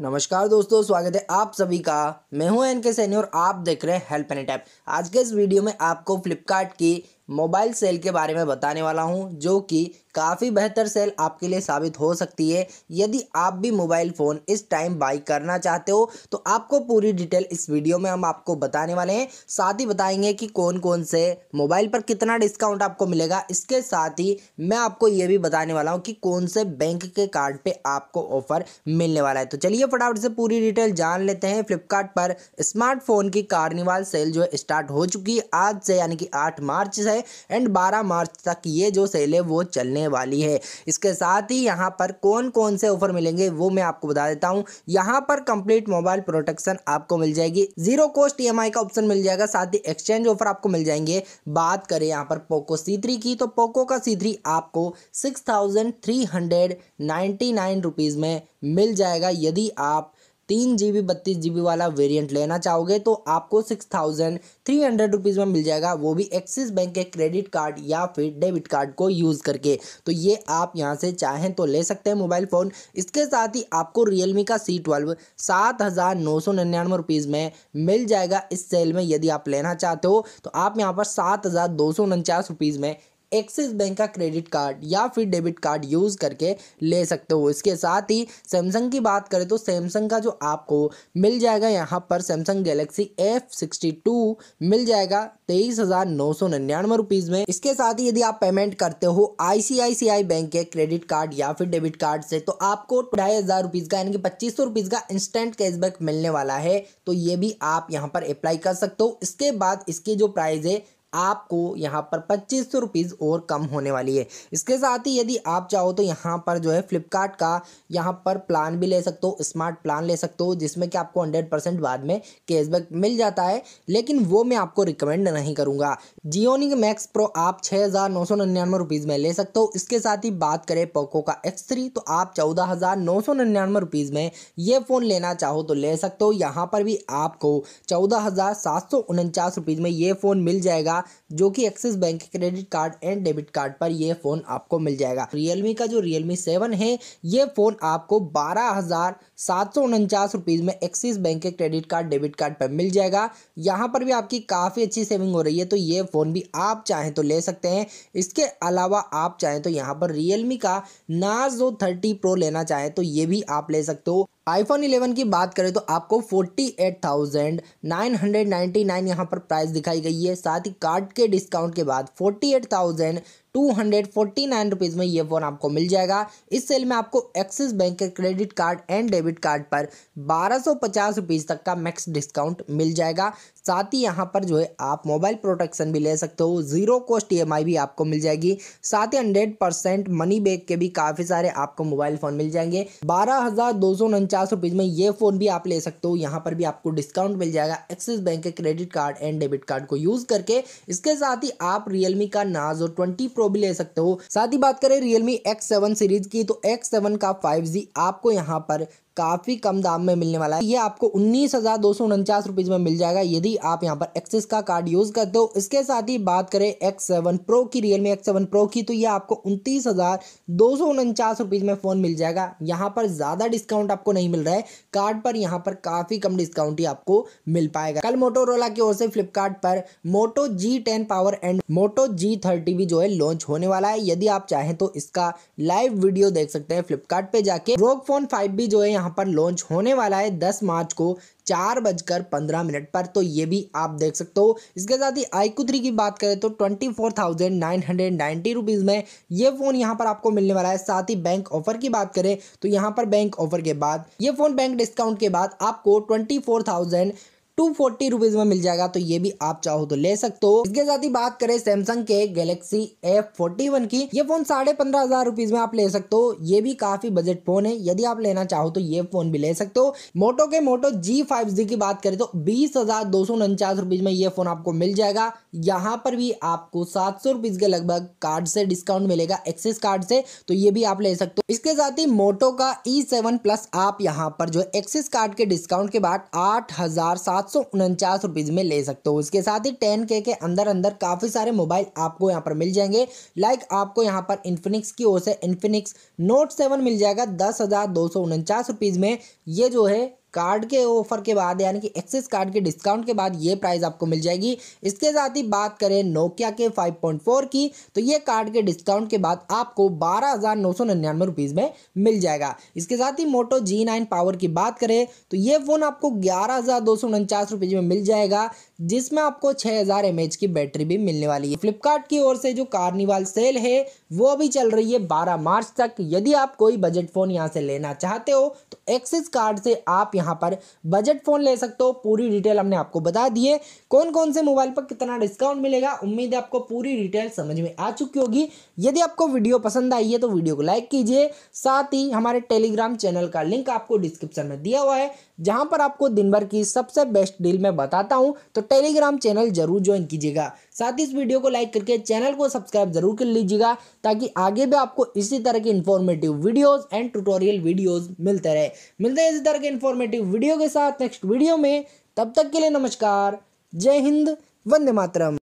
नमस्कार दोस्तों स्वागत है आप सभी का मैं हूं एन के सैनी और आप देख रहे हैं हेल्प एन टैप आज के इस वीडियो में आपको फ्लिपकार्ट की मोबाइल सेल के बारे में बताने वाला हूं जो कि काफ़ी बेहतर सेल आपके लिए साबित हो सकती है यदि आप भी मोबाइल फ़ोन इस टाइम बाई करना चाहते हो तो आपको पूरी डिटेल इस वीडियो में हम आपको बताने वाले हैं साथ ही बताएंगे कि कौन कौन से मोबाइल पर कितना डिस्काउंट आपको मिलेगा इसके साथ ही मैं आपको ये भी बताने वाला हूँ कि कौन से बैंक के कार्ड पर आपको ऑफर मिलने वाला है तो चलिए फटाफट से पूरी डिटेल जान लेते हैं फ्लिपकार्ट पर स्मार्टफोन की कार्निवाल सेल जो है स्टार्ट हो चुकी है आज से यानी कि आठ मार्च से एंड बारह मार्च तक ये जो सेल है वो चलने वाली है इसके साथ ही यहाँ पर कौन कौन से ऑफर मिलेंगे वो मैं आपको बता देता हूँ यहाँ पर कंप्लीट मोबाइल प्रोटेक्शन आपको मिल जाएगी जीरो कॉस्ट ई का ऑप्शन मिल जाएगा साथ ही एक्सचेंज ऑफर आपको मिल जाएंगे बात करें यहाँ पर पोको सी की तो पोको का सी आपको सिक्स थाउजेंड में मिल जाएगा यदि आप तीन जी बी बत्तीस जी बी वाला वेरिएंट लेना चाहोगे तो आपको six thousand three hundred rupees में मिल जाएगा वो भी एक्सिस बैंक के क्रेडिट कार्ड या फिर डेबिट कार्ड को यूज़ करके तो ये आप यहाँ से चाहें तो ले सकते हैं मोबाइल फ़ोन इसके साथ ही आपको रियलमी का सी ट्वेल्व सात हज़ार नौ सौ निन्यानवे रुपीज़ में मिल जाएगा इस सेल में यदि आप लेना चाहते हो तो आप यहाँ पर सात हज़ार दो सौ उनचास रुपीज़ में एक्सिस बैंक का क्रेडिट कार्ड या फिर डेबिट कार्ड यूज़ करके ले सकते हो इसके साथ ही सैमसंग की बात करें तो सैमसंग का जो आपको मिल जाएगा यहाँ पर Samsung Galaxy F sixty two मिल जाएगा तेईस हज़ार नौ सौ निन्यानवे रुपीज़ में इसके साथ ही यदि आप पेमेंट करते हो आईसीआईसीआई बैंक के क्रेडिट कार्ड या फिर डेबिट कार्ड से तो आपको ढाई हज़ार रुपीज़ का यानी कि पच्चीस सौ रुपीज़ का इंस्टेंट कैशबैक मिलने वाला है तो ये भी आप यहाँ पर अप्लाई कर सकते हो इसके बाद इसकी जो प्राइस है आपको यहाँ पर पच्चीस सौ रुपीज़ और कम होने वाली है इसके साथ ही यदि आप चाहो तो यहाँ पर जो है फ्लिपकार्ट का यहाँ पर प्लान भी ले सकते हो स्मार्ट प्लान ले सकते हो जिसमें कि आपको हंड्रेड परसेंट बाद में कैशबैक मिल जाता है लेकिन वो मैं आपको रिकमेंड नहीं करूँगा जियोनिक मैक्स प्रो आप छः हज़ार नौ सौ निन्यानवे रुपीज़ में ले सकते हो इसके साथ ही बात करें पोको का एक्स थ्री तो आप चौदह हज़ार नौ सौ निन्यानवे रुपीज़ में ये फ़ोन लेना चाहो तो ले सकते हो यहाँ पर भी आपको चौदह हज़ार सात सौ उनचास रुपीज़ में ये फ़ोन मिल जाएगा जो कि Axis Bank credit card and debit card पर यह फ़ोन आपको मिल जाएगा रियलमी का जो रियलमी सेवन है यह फ़ोन आपको बारह हज़ार सात सौ उनचास रुपीज़ में एक्सिस बैंक के क्रेडिट कार्ड डेबिट कार्ड पर मिल जाएगा यहाँ पर भी आपकी काफ़ी अच्छी सेविंग हो रही है तो ये फ़ोन भी आप चाहें तो ले सकते हैं इसके अलावा आप चाहें तो यहाँ पर रियलमी का नाजो थर्टी प्रो लेना चाहें तो ये भी आप ले सकते हो आईफोन 11 की बात करें तो आपको 48,999 यहाँ पर प्राइस दिखाई गई है साथ ही कार्ड के डिस्काउंट के बाद 48,000 two hundred forty nine rupees में ये फ़ोन आपको मिल जाएगा इस सेल में आपको एक्सिस बैंक के credit card and debit card पर बारह सौ पचास रुपीज़ तक का मैक्स डिस्काउंट मिल जाएगा साथ ही यहाँ पर जो है आप मोबाइल प्रोटेक्शन भी ले सकते हो ज़ीरो कॉस्ट ई भी आपको मिल जाएगी साथ ही हंड्रेड परसेंट मनी बैक के भी काफ़ी सारे आपको मोबाइल फ़ोन मिल जाएंगे बारह हज़ार दो सौ उनचास रुपीज़ में ये फ़ोन भी आप ले सकते हो यहाँ पर भी आपको डिस्काउंट मिल जाएगा एक्सिस बैंक के credit card and debit card को यूज़ करके इसके साथ ही आप रियलमी का नाजो ट्वेंटी प्रो प्रो भी ले सकते हो साथ ही बात करें रियलमी एक्स सीरीज की तो एक्स का फाइव आपको यहाँ पर काफ़ी कम दाम में मिलने वाला है ये आपको उन्नीस हज़ार दो सौ उनचास रुपीज़ में मिल जाएगा यदि आप यहाँ पर एक्सिस का कार्ड यूज़ करते हो इसके साथ ही बात करें एक्स सेवन प्रो की रियलमी एक्स सेवन प्रो की तो ये आपको उनतीस हज़ार दो सौ उनचास रुपीज़ में फ़ोन मिल जाएगा यहाँ पर ज़्यादा डिस्काउंट आपको नहीं मिल रहा है कार्ड पर यहाँ पर काफ़ी कम डिस्काउंट ही आपको मिल पाएगा कल मोटोरोला की ओर से फ्लिपकार्ट पर Moto G ten Power and Moto G thirty भी जो है लॉन्च होने वाला है यदि आप चाहें तो इसका लाइव वीडियो देख सकते हैं फ्लिपकार्ट जाके रोग फोन फाइव भी जो है यहाँ पर लॉन्च होने वाला है दस मार्च को चार बजकर पंद्रह मिनट पर तो ये भी आप देख सकते हो इसके साथ ही आईकू थ्री की बात करें तो twenty four thousand nine hundred ninety rupees में ये फ़ोन यहाँ पर आपको मिलने वाला है साथ ही बैंक ऑफर की बात करें तो यहाँ पर बैंक ऑफर के बाद ये फ़ोन बैंक डिस्काउंट के बाद आपको ट्वेंटी टू फोर्टी रुपीज में मिल जाएगा तो ये भी आप चाहो तो ले सकते हो इसके साथ ही बात करें सैमसंग के गैलेक्सी एफ फोर्टी वन की ये फोन साढ़े पंद्रह हजार रुपीज में आप ले सकते हो ये भी काफी बजट फोन है यदि आप लेना चाहो तो ये फोन भी ले सकते हो मोटो के मोटो जी फाइव जी की बात करें तो बीस हजार दो सौ उनचास रुपीज में ये फोन आपको मिल जाएगा यहाँ पर भी आपको सात सौ रुपीज के लगभग कार्ड से डिस्काउंट मिलेगा एक्सेस कार्ड से तो ये भी आप ले सकते हो इसके साथ ही मोटो का ई सेवन प्लस आप यहाँ पर जो एक्सेस कार्ड के डिस्काउंट के बाद आठ हजार सात सात सौ उनचास रुपीज़ में ले सकते हो इसके साथ ही टेन के के अंदर अंदर काफ़ी सारे मोबाइल आपको यहाँ पर मिल जाएंगे लाइक आपको यहाँ पर इन्फिनिक्स की ओर से इन्फिनिक्स नोट सेवन मिल जाएगा दस हज़ार दो सौ उनचास रुपीज़ में ये जो है कार्ड के ऑफर के बाद यानी कि एक्सिस कार्ड के डिस्काउंट के बाद ये प्राइस आपको मिल जाएगी इसके साथ ही बात करें नोकिया के 5.4 की तो ये कार्ड के डिस्काउंट के बाद आपको बारह हज़ार नौ सौ निन्यानवे रुपीज़ में मिल जाएगा इसके साथ ही मोटो जी नाइन पावर की बात करें तो ये फ़ोन आपको ग्यारह हज़ार दो सौ उनचास रुपीज़ में मिल जाएगा जिसमें आपको छः हज़ार एम एच की बैटरी भी मिलने वाली है फ्लिपकार्ट की ओर से जो कार्निवाल सेल है वो अभी चल रही है बारह मार्च तक यदि आप कोई बजट फ़ोन यहाँ से लेना चाहते हो तो एक्सिस कार्ड से आप यहाँ यहाँ पर बजट फ़ोन ले सकते हो पूरी डिटेल हमने आपको बता दी है कौन कौन से मोबाइल पर कितना डिस्काउंट मिलेगा उम्मीद है आपको पूरी डिटेल समझ में आ चुकी होगी यदि आपको वीडियो पसंद आई है तो वीडियो को लाइक कीजिए साथ ही हमारे टेलीग्राम चैनल का लिंक आपको डिस्क्रिप्शन में दिया हुआ है जहाँ पर आपको दिन भर की सबसे बेस्ट डील मैं बताता हूँ तो टेलीग्राम चैनल जरूर ज्वाइन कीजिएगा साथ ही इस वीडियो को लाइक करके चैनल को सब्सक्राइब जरूर कर लीजिएगा ताकि आगे भी आपको इसी तरह के informative videos and tutorial videos मिलते रहे मिलते हैं इसी तरह के इन्फॉर्मेटिव वीडियो के साथ नेक्स्ट वीडियो में तब तक के लिए नमस्कार जय हिंद वंदे मातरम